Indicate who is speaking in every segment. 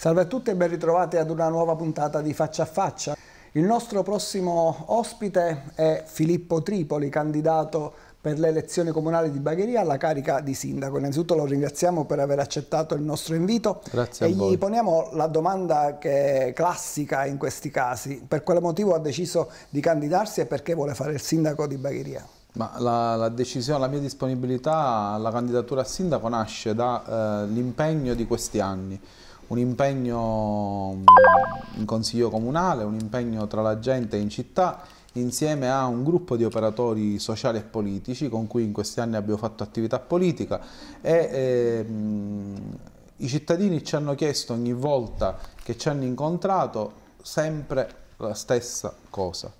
Speaker 1: Salve a tutti e ben ritrovati ad una nuova puntata di Faccia a Faccia. Il nostro prossimo ospite è Filippo Tripoli, candidato per le elezioni comunali di Bagheria alla carica di sindaco. Innanzitutto lo ringraziamo per aver accettato il nostro invito Grazie e gli poniamo la domanda che è classica in questi casi. Per quale motivo ha deciso di candidarsi e perché vuole fare il sindaco di Bagheria?
Speaker 2: La, la, decisione, la mia disponibilità alla candidatura a sindaco nasce dall'impegno eh, di questi anni un impegno mm, in consiglio comunale, un impegno tra la gente in città insieme a un gruppo di operatori sociali e politici con cui in questi anni abbiamo fatto attività politica e eh, i cittadini ci hanno chiesto ogni volta che ci hanno incontrato sempre la stessa cosa.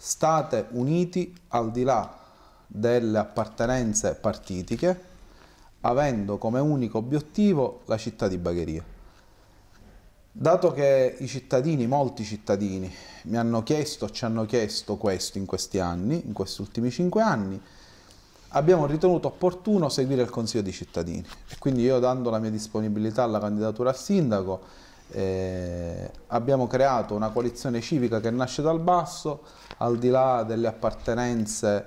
Speaker 2: State uniti al di là delle appartenenze partitiche, avendo come unico obiettivo la città di Bagheria. Dato che i cittadini, molti cittadini, mi hanno chiesto, ci hanno chiesto questo in questi anni, in questi ultimi cinque anni, abbiamo ritenuto opportuno seguire il Consiglio dei cittadini. E quindi io dando la mia disponibilità alla candidatura al sindaco, eh, abbiamo creato una coalizione civica che nasce dal basso, al di là delle appartenenze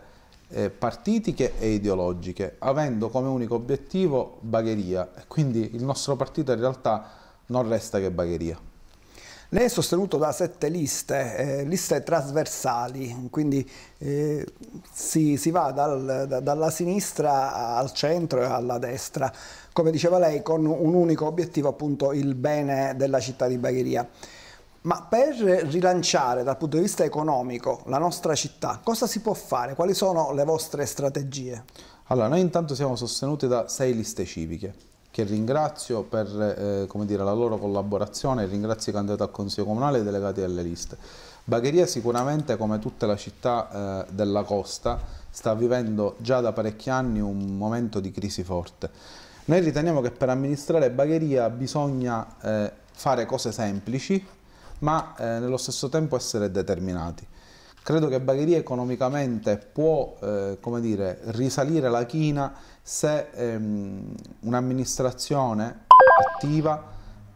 Speaker 2: eh, partitiche e ideologiche, avendo come unico obiettivo Bagheria. E quindi il nostro partito in realtà è non resta che bagheria.
Speaker 1: Lei è sostenuto da sette liste, eh, liste trasversali, quindi eh, si, si, va dal, da, dalla sinistra al centro e alla destra, come diceva lei, con un unico obiettivo appunto il bene della città di Bagheria. Ma per rilanciare dal punto di vista economico la nostra città, cosa si può fare? Quali sono le vostre strategie? Allora, noi intanto
Speaker 2: siamo sostenuti da sei liste civiche che ringrazio per eh, dire, la loro collaborazione e ringrazio i candidati al Consiglio Comunale e i delegati alle liste. Bagheria sicuramente, come tutta la città eh, della costa, sta vivendo già da parecchi anni un momento di crisi forte. Noi riteniamo che per amministrare Bagheria bisogna eh, fare cose semplici, ma eh, nello stesso tempo essere determinati. Credo che Bagheria economicamente può eh, come dire, risalire la china se ehm, un'amministrazione attiva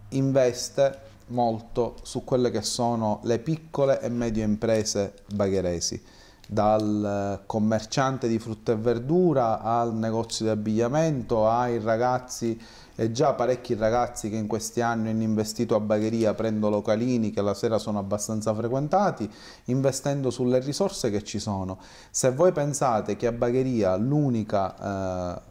Speaker 2: investe molto su quelle che sono le piccole e medie imprese bagheresi dal commerciante di frutta e verdura al negozio di abbigliamento ai ragazzi e già parecchi ragazzi che in questi anni hanno investito a bagheria prendo localini che la sera sono abbastanza frequentati investendo sulle risorse che ci sono se voi pensate che a bagheria l'unica eh,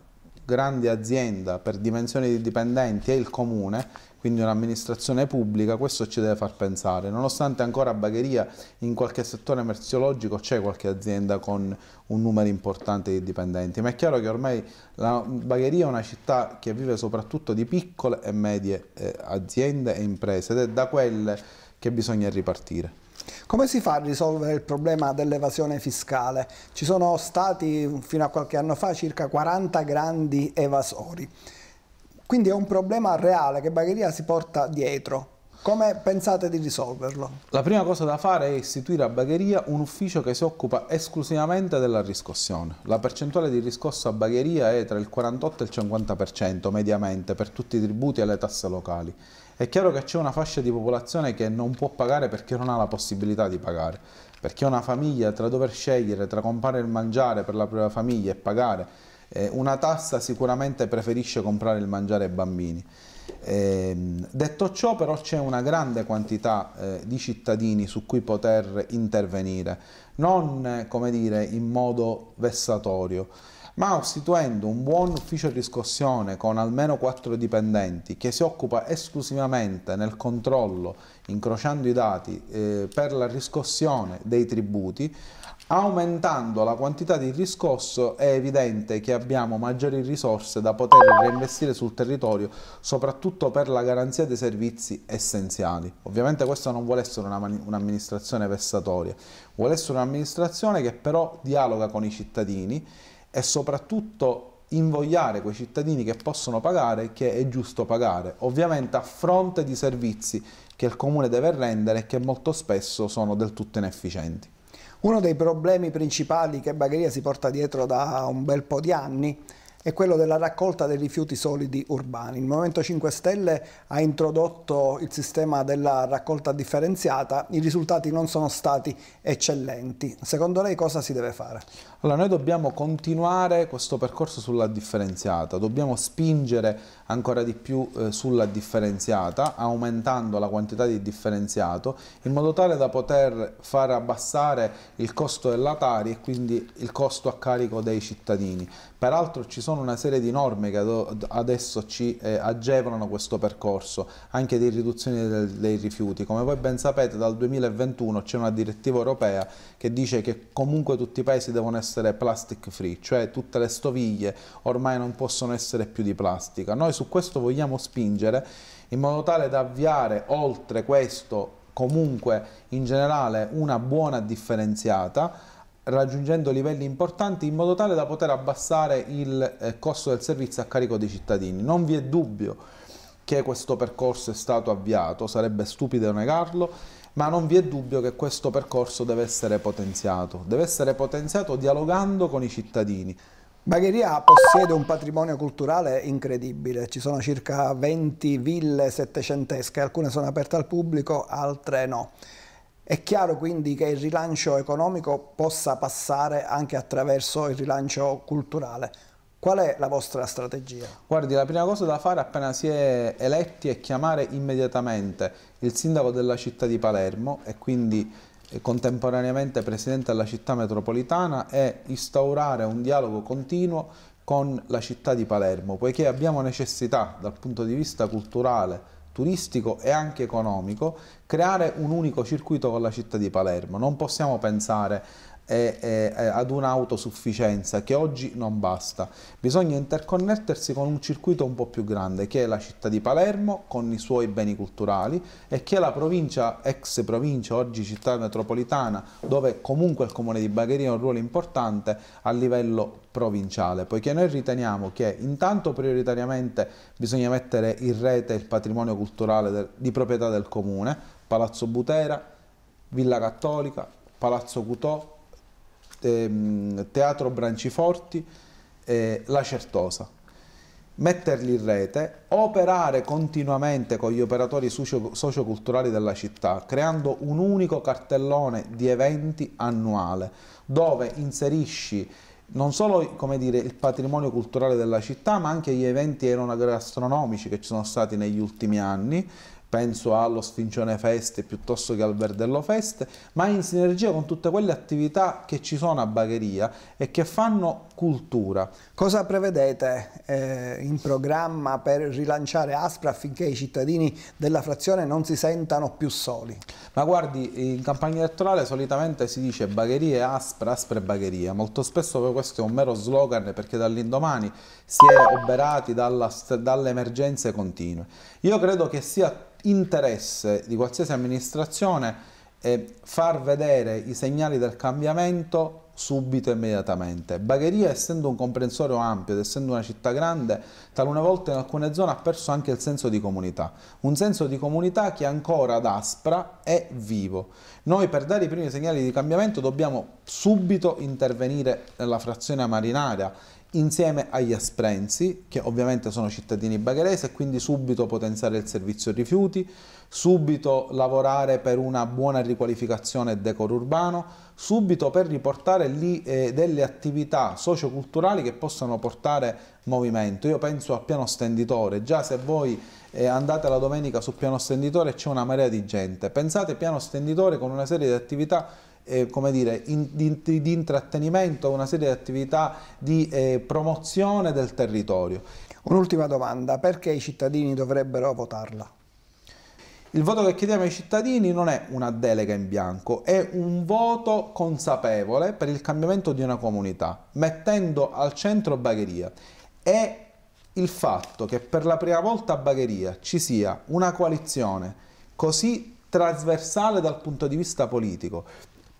Speaker 2: grande azienda per dimensioni di dipendenti è il comune quindi un'amministrazione pubblica, questo ci deve far pensare. Nonostante ancora a Bagheria in qualche settore merziologico c'è qualche azienda con un numero importante di dipendenti, ma è chiaro che ormai Bagheria è una città che vive soprattutto di piccole e medie eh, aziende e imprese ed è da quelle che bisogna ripartire.
Speaker 1: Come si fa a risolvere il problema dell'evasione fiscale? Ci sono stati fino a qualche anno fa circa 40 grandi evasori. Quindi è un problema reale che Bagheria si porta dietro. Come pensate di risolverlo?
Speaker 2: La prima cosa da fare è istituire a Bagheria un ufficio che si occupa esclusivamente della riscossione. La percentuale di riscosso a Bagheria è tra il 48 e il 50% mediamente per tutti i tributi e le tasse locali. È chiaro che c'è una fascia di popolazione che non può pagare perché non ha la possibilità di pagare, perché una famiglia tra dover scegliere tra comprare il mangiare per la propria famiglia e pagare eh, una tassa sicuramente preferisce comprare il mangiare ai bambini. Eh, detto ciò però c'è una grande quantità eh, di cittadini su cui poter intervenire, non eh, come dire in modo vessatorio ma istituendo un buon ufficio riscossione con almeno quattro dipendenti che si occupa esclusivamente nel controllo, incrociando i dati, eh, per la riscossione dei tributi, Aumentando la quantità di riscosso è evidente che abbiamo maggiori risorse da poter reinvestire sul territorio, soprattutto per la garanzia dei servizi essenziali. Ovviamente questa non vuole essere un'amministrazione vessatoria, vuole essere un'amministrazione che però dialoga con i cittadini e soprattutto invogliare quei cittadini che possono pagare che è giusto pagare, ovviamente a fronte di servizi che il comune deve rendere e che molto spesso sono del tutto inefficienti.
Speaker 1: Uno dei problemi principali che Bagheria si porta dietro da un bel po' di anni è quello della raccolta dei rifiuti solidi urbani. Il Movimento 5 Stelle ha introdotto il sistema della raccolta differenziata, i risultati non sono stati eccellenti. Secondo lei cosa si deve fare?
Speaker 2: Allora noi dobbiamo continuare questo percorso sulla differenziata, dobbiamo spingere ancora di più eh, sulla differenziata, aumentando la quantità di differenziato, in modo tale da poter far abbassare il costo della Tari e quindi il costo a carico dei cittadini. Peraltro ci sono sono una serie di norme che adesso ci eh, agevolano questo percorso, anche di riduzione dei, dei rifiuti. Come voi ben sapete dal 2021 c'è una direttiva europea che dice che comunque tutti i paesi devono essere plastic free, cioè tutte le stoviglie ormai non possono essere più di plastica. Noi su questo vogliamo spingere in modo tale da avviare oltre questo comunque in generale una buona differenziata raggiungendo livelli importanti in modo tale da poter abbassare il eh, costo del servizio a carico dei cittadini. Non vi è dubbio che questo percorso è stato avviato, sarebbe stupido negarlo, ma non vi è dubbio che questo percorso deve essere
Speaker 1: potenziato, deve essere potenziato dialogando con i cittadini. Bagheria possiede un patrimonio culturale incredibile, ci sono circa 20 ville settecentesche, alcune sono aperte al pubblico, altre no. È chiaro quindi che il rilancio economico possa passare anche attraverso il rilancio culturale. Qual è la vostra strategia?
Speaker 2: Guardi, la prima cosa da fare appena si è eletti è chiamare immediatamente il sindaco della città di Palermo e quindi eh, contemporaneamente presidente della città metropolitana e instaurare un dialogo continuo con la città di Palermo, poiché abbiamo necessità dal punto di vista culturale, turistico e anche economico, creare un unico circuito con la città di Palermo. Non possiamo pensare e, e, ad un'autosufficienza che oggi non basta. Bisogna interconnettersi con un circuito un po' più grande che è la città di Palermo con i suoi beni culturali e che è la provincia, ex provincia, oggi città metropolitana, dove comunque il comune di Bagheria ha un ruolo importante a livello provinciale, poiché noi riteniamo che intanto prioritariamente bisogna mettere in rete il patrimonio culturale del, di proprietà del comune, Palazzo Butera, Villa Cattolica, Palazzo Cutò, te, eh, Teatro Branciforti e La Certosa. Metterli in rete, operare continuamente con gli operatori socio socioculturali della città, creando un unico cartellone di eventi annuale, dove inserisci non solo dire, il patrimonio culturale della città, ma anche gli eventi enogastronomici che ci sono stati negli ultimi anni, penso allo Sfincione Feste piuttosto che al Verdello Feste, ma in sinergia con tutte quelle
Speaker 1: attività che ci sono a Bagheria e che fanno cultura. Cosa prevedete eh, in programma per rilanciare Aspra affinché i cittadini della frazione non si sentano più soli?
Speaker 2: Ma guardi, in campagna elettorale solitamente si dice Bagheria e Aspra, Aspra e Bagheria, molto spesso questo è un mero slogan perché dall'indomani si è oberati dalle emergenze continue. Io credo che sia interesse di qualsiasi amministrazione è far vedere i segnali del cambiamento subito e immediatamente. Bagheria, essendo un comprensorio ampio ed essendo una città grande, talune volte in alcune zone ha perso anche il senso di comunità. Un senso di comunità che ancora ad Aspra è vivo. Noi per dare i primi segnali di cambiamento dobbiamo subito intervenire nella frazione marinaria, insieme agli asprensi, che ovviamente sono cittadini bagaresi e quindi subito potenziare il servizio rifiuti, subito lavorare per una buona riqualificazione e decoro urbano, subito per riportare lì eh, delle attività socioculturali che possano portare movimento. Io penso al piano stenditore, già se voi eh, andate la domenica sul piano stenditore c'è una marea di gente, pensate piano stenditore con una serie di attività eh, come dire, in, di, di, intrattenimento, una serie di attività di eh, promozione del territorio. Un'ultima domanda, perché i cittadini dovrebbero votarla? Il voto che chiediamo ai cittadini non è una delega in bianco, è un voto consapevole per il cambiamento di una comunità, mettendo al centro Bagheria. È il fatto che per la prima volta a Bagheria ci sia una coalizione così trasversale dal punto di vista politico,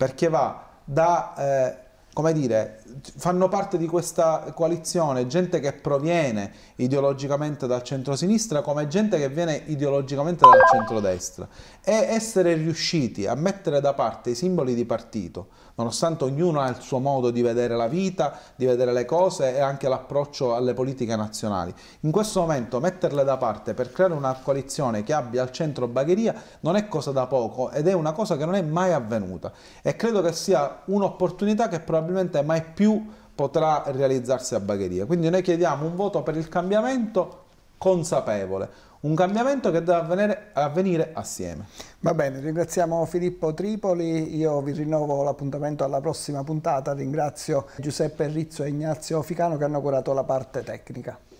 Speaker 2: perché va da eh, come dire, fanno parte di questa coalizione gente che proviene ideologicamente dal centro-sinistra come gente che viene ideologicamente dal centro-destra. e essere riusciti a mettere da parte i simboli di partito, nonostante ognuno ha il suo modo di vedere la vita, di vedere le cose e anche l'approccio alle politiche nazionali. In questo momento metterle da parte per creare una coalizione che abbia al centro Bagheria non è cosa da poco ed è una cosa che non è mai avvenuta e credo che sia un'opportunità che probabilmente probabilmente mai più potrà realizzarsi a Bagheria. Quindi noi chiediamo un voto per il cambiamento consapevole, un cambiamento che deve avvenire, avvenire, assieme.
Speaker 1: Va bene, ringraziamo Filippo Tripoli, io vi rinnovo l'appuntamento alla prossima puntata, ringrazio Giuseppe Rizzo e Ignazio Ficano che hanno curato la parte tecnica.